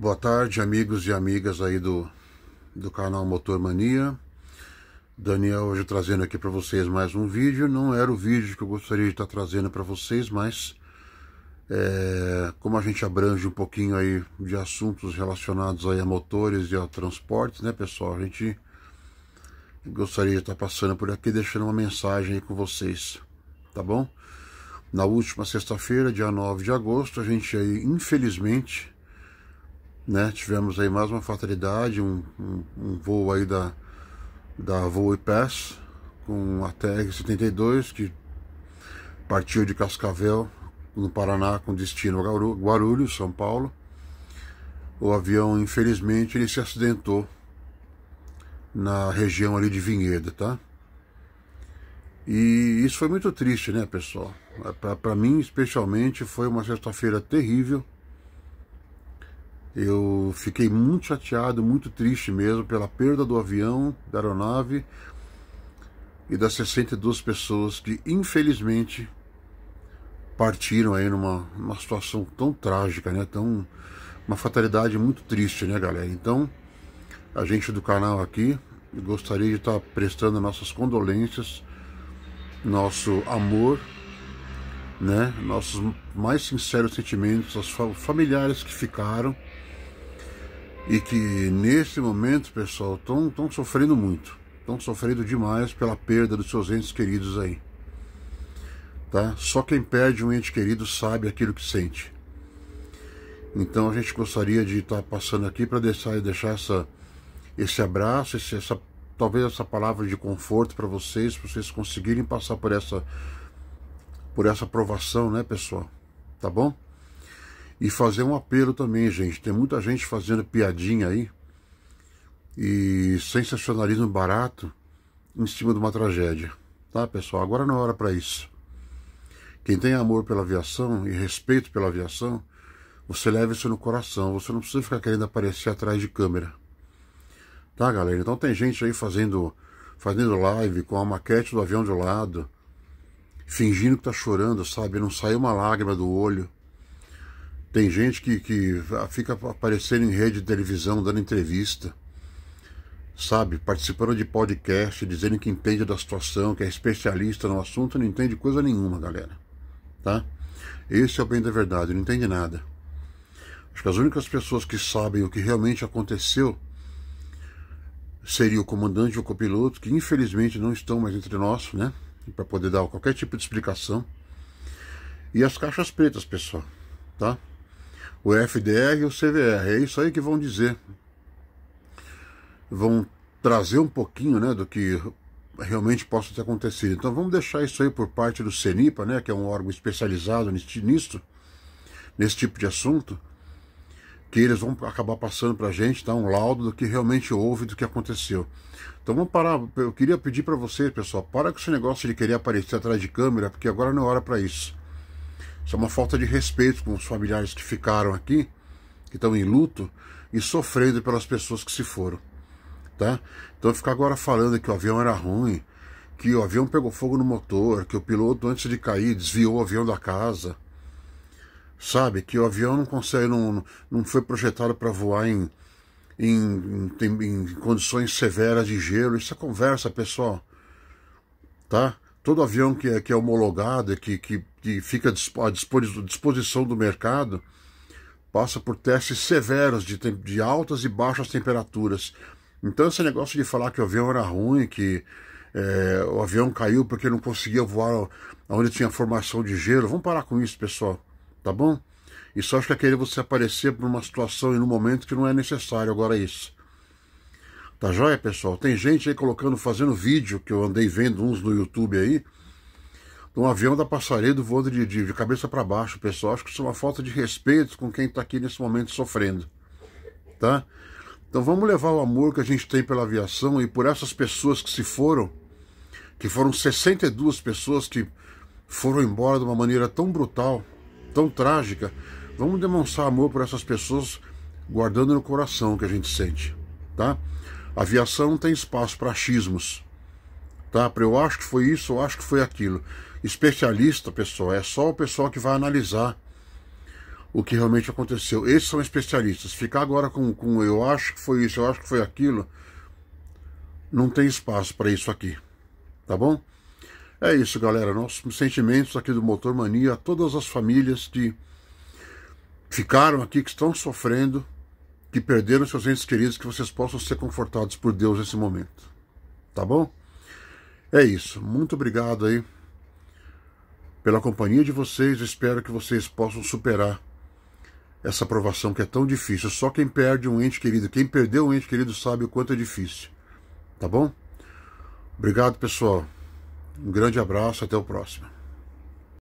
Boa tarde, amigos e amigas aí do, do canal Motor Mania. Daniel hoje trazendo aqui para vocês mais um vídeo. Não era o vídeo que eu gostaria de estar tá trazendo para vocês, mas é, como a gente abrange um pouquinho aí de assuntos relacionados aí a motores e a transportes, né, pessoal? A gente gostaria de estar tá passando por aqui deixando uma mensagem aí com vocês, tá bom? Na última sexta-feira, dia 9 de agosto, a gente aí, infelizmente, né? Tivemos aí mais uma fatalidade, um, um, um voo aí da, da Voe Pass com a TR-72 que partiu de Cascavel, no Paraná, com destino a Guarulhos, São Paulo. O avião, infelizmente, ele se acidentou na região ali de Vinhedo, tá? E isso foi muito triste, né, pessoal? Para mim, especialmente, foi uma sexta-feira terrível. Eu fiquei muito chateado, muito triste mesmo pela perda do avião, da aeronave e das 62 pessoas que infelizmente partiram aí numa, numa situação tão trágica, né? Tão uma fatalidade muito triste, né, galera? Então, a gente do canal aqui gostaria de estar prestando nossas condolências, nosso amor, né? Nossos mais sinceros sentimentos aos familiares que ficaram e que nesse momento, pessoal, estão sofrendo muito, estão sofrendo demais pela perda dos seus entes queridos aí. Tá? Só quem perde um ente querido sabe aquilo que sente. Então a gente gostaria de estar tá passando aqui para deixar, deixar essa, esse abraço, esse, essa, talvez essa palavra de conforto para vocês, para vocês conseguirem passar por essa por essa provação, né, pessoal? Tá bom? E fazer um apelo também, gente. Tem muita gente fazendo piadinha aí e sensacionalismo barato em cima de uma tragédia. Tá, pessoal? Agora não é hora para isso. Quem tem amor pela aviação e respeito pela aviação, você leva isso no coração. Você não precisa ficar querendo aparecer atrás de câmera. Tá, galera? Então tem gente aí fazendo, fazendo live com a maquete do avião de lado, fingindo que tá chorando, sabe? Não saiu uma lágrima do olho. Tem gente que, que fica aparecendo em rede de televisão, dando entrevista, sabe? Participando de podcast, dizendo que entende da situação, que é especialista no assunto, não entende coisa nenhuma, galera. Tá? Esse é o bem da verdade, não entende nada. Acho que as únicas pessoas que sabem o que realmente aconteceu seria o comandante e o copiloto, que infelizmente não estão mais entre nós, né? Para poder dar qualquer tipo de explicação. E as caixas pretas, pessoal, tá? o FDR e o CVR. É isso aí que vão dizer. Vão trazer um pouquinho né, do que realmente possa ter acontecido. Então vamos deixar isso aí por parte do CENIPA, né, que é um órgão especializado nisso, nesse tipo de assunto, que eles vão acabar passando para a gente dar um laudo do que realmente houve, do que aconteceu. Então vamos parar. Eu queria pedir para vocês, pessoal, para com esse negócio de querer aparecer atrás de câmera, porque agora não é hora para isso. Isso é uma falta de respeito com os familiares que ficaram aqui, que estão em luto e sofrendo pelas pessoas que se foram, tá? Então ficar agora falando que o avião era ruim, que o avião pegou fogo no motor, que o piloto antes de cair desviou o avião da casa, sabe? Que o avião não consegue, não, não foi projetado para voar em, em, em, em, condições severas de gelo. Isso é conversa, pessoal, tá? todo avião que é, que é homologado, que, que, que fica à disposição do mercado, passa por testes severos de, de altas e baixas temperaturas. Então esse negócio de falar que o avião era ruim, que é, o avião caiu porque não conseguia voar onde tinha formação de gelo, vamos parar com isso, pessoal, tá bom? Isso acho que é querer você aparecer por uma situação e num momento que não é necessário agora isso. Tá joia, pessoal? Tem gente aí colocando, fazendo vídeo, que eu andei vendo uns no YouTube aí, de um avião da Passaredo voando de, de, de cabeça para baixo, pessoal. Acho que isso é uma falta de respeito com quem está aqui nesse momento sofrendo, tá? Então vamos levar o amor que a gente tem pela aviação e por essas pessoas que se foram, que foram 62 pessoas que foram embora de uma maneira tão brutal, tão trágica. Vamos demonstrar amor por essas pessoas, guardando no coração o que a gente sente, tá? aviação tem espaço para achismos. Tá? Para eu acho que foi isso, eu acho que foi aquilo. Especialista, pessoal, é só o pessoal que vai analisar o que realmente aconteceu. Esses são especialistas. Ficar agora com, com eu acho que foi isso, eu acho que foi aquilo, não tem espaço para isso aqui. Tá bom? É isso, galera. Nossos sentimentos aqui do Motor Mania, a todas as famílias que ficaram aqui, que estão sofrendo que perderam seus entes queridos, que vocês possam ser confortados por Deus nesse momento. Tá bom? É isso. Muito obrigado aí pela companhia de vocês. Espero que vocês possam superar essa provação que é tão difícil. Só quem perde um ente querido, quem perdeu um ente querido sabe o quanto é difícil. Tá bom? Obrigado, pessoal. Um grande abraço, até o próximo.